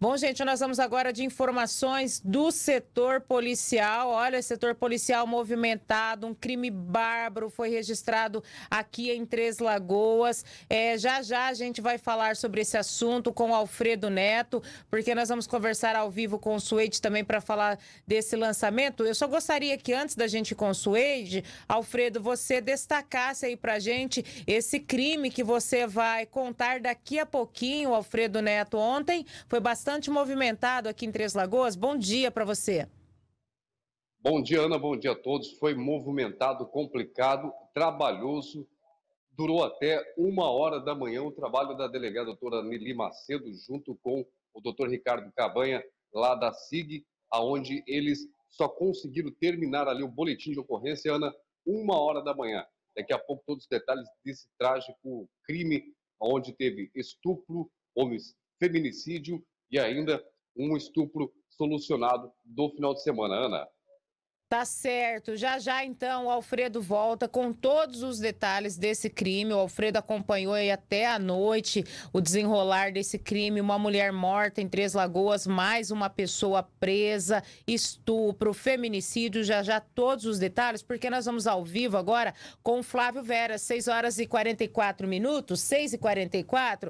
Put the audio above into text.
Bom, gente, nós vamos agora de informações do setor policial. Olha, setor policial movimentado, um crime bárbaro foi registrado aqui em Três Lagoas. É, já já a gente vai falar sobre esse assunto com Alfredo Neto, porque nós vamos conversar ao vivo com o Suede também para falar desse lançamento. Eu só gostaria que antes da gente ir com o Suede, Alfredo, você destacasse aí para gente esse crime que você vai contar daqui a pouquinho. Alfredo Neto ontem foi bastante movimentado aqui em Três Lagoas. Bom dia para você. Bom dia, Ana. Bom dia a todos. Foi movimentado, complicado, trabalhoso. Durou até uma hora da manhã o trabalho da delegada doutora Nili Macedo, junto com o doutor Ricardo Cabanha, lá da SIG, aonde eles só conseguiram terminar ali o boletim de ocorrência, Ana, uma hora da manhã. Daqui a pouco todos os detalhes desse trágico crime, onde teve estupro, homicídio, feminicídio e ainda um estupro solucionado do final de semana. Ana. Tá certo. Já já então o Alfredo volta com todos os detalhes desse crime. O Alfredo acompanhou aí até a noite o desenrolar desse crime, uma mulher morta em Três Lagoas, mais uma pessoa presa, estupro, feminicídio, já já todos os detalhes, porque nós vamos ao vivo agora com o Flávio Vera, 6 horas e 44 minutos, 6 e 44.